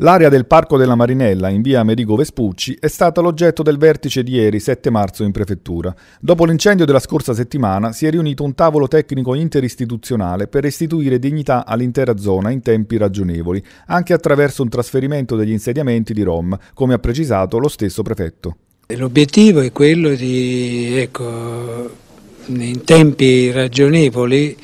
L'area del Parco della Marinella in via Amerigo Vespucci è stata l'oggetto del vertice di ieri 7 marzo in prefettura. Dopo l'incendio della scorsa settimana si è riunito un tavolo tecnico interistituzionale per restituire dignità all'intera zona in tempi ragionevoli, anche attraverso un trasferimento degli insediamenti di Rom, come ha precisato lo stesso prefetto. L'obiettivo è quello di, ecco, in tempi ragionevoli,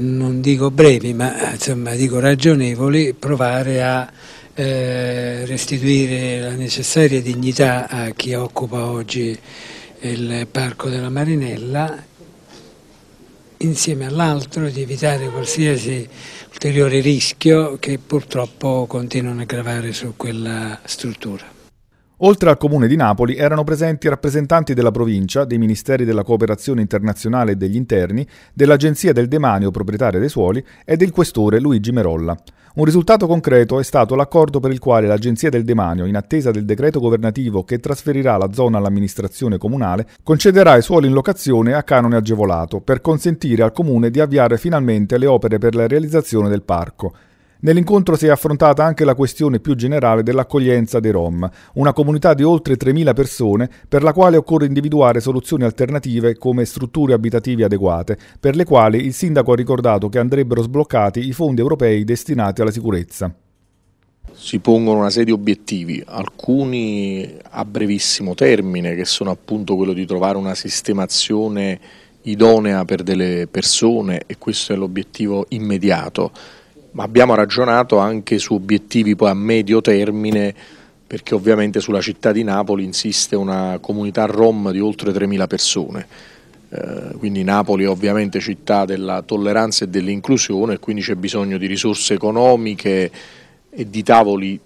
non dico brevi, ma insomma dico ragionevoli, provare a eh, restituire la necessaria dignità a chi occupa oggi il Parco della Marinella, insieme all'altro di evitare qualsiasi ulteriore rischio che purtroppo continuano a gravare su quella struttura. Oltre al Comune di Napoli erano presenti rappresentanti della provincia, dei Ministeri della Cooperazione Internazionale e degli Interni, dell'Agenzia del Demanio proprietaria dei suoli e del questore Luigi Merolla. Un risultato concreto è stato l'accordo per il quale l'Agenzia del Demanio, in attesa del decreto governativo che trasferirà la zona all'amministrazione comunale, concederà i suoli in locazione a canone agevolato per consentire al Comune di avviare finalmente le opere per la realizzazione del parco. Nell'incontro si è affrontata anche la questione più generale dell'accoglienza dei Rom, una comunità di oltre 3.000 persone per la quale occorre individuare soluzioni alternative come strutture abitative adeguate, per le quali il sindaco ha ricordato che andrebbero sbloccati i fondi europei destinati alla sicurezza. Si pongono una serie di obiettivi, alcuni a brevissimo termine, che sono appunto quello di trovare una sistemazione idonea per delle persone e questo è l'obiettivo immediato ma abbiamo ragionato anche su obiettivi poi a medio termine perché ovviamente sulla città di Napoli insiste una comunità rom di oltre 3.000 persone. Eh, quindi Napoli è ovviamente città della tolleranza e dell'inclusione e quindi c'è bisogno di risorse economiche e di tavoli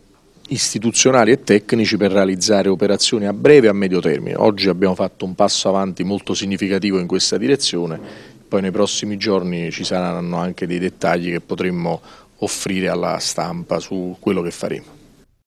istituzionali e tecnici per realizzare operazioni a breve e a medio termine. Oggi abbiamo fatto un passo avanti molto significativo in questa direzione poi nei prossimi giorni ci saranno anche dei dettagli che potremmo offrire alla stampa su quello che faremo.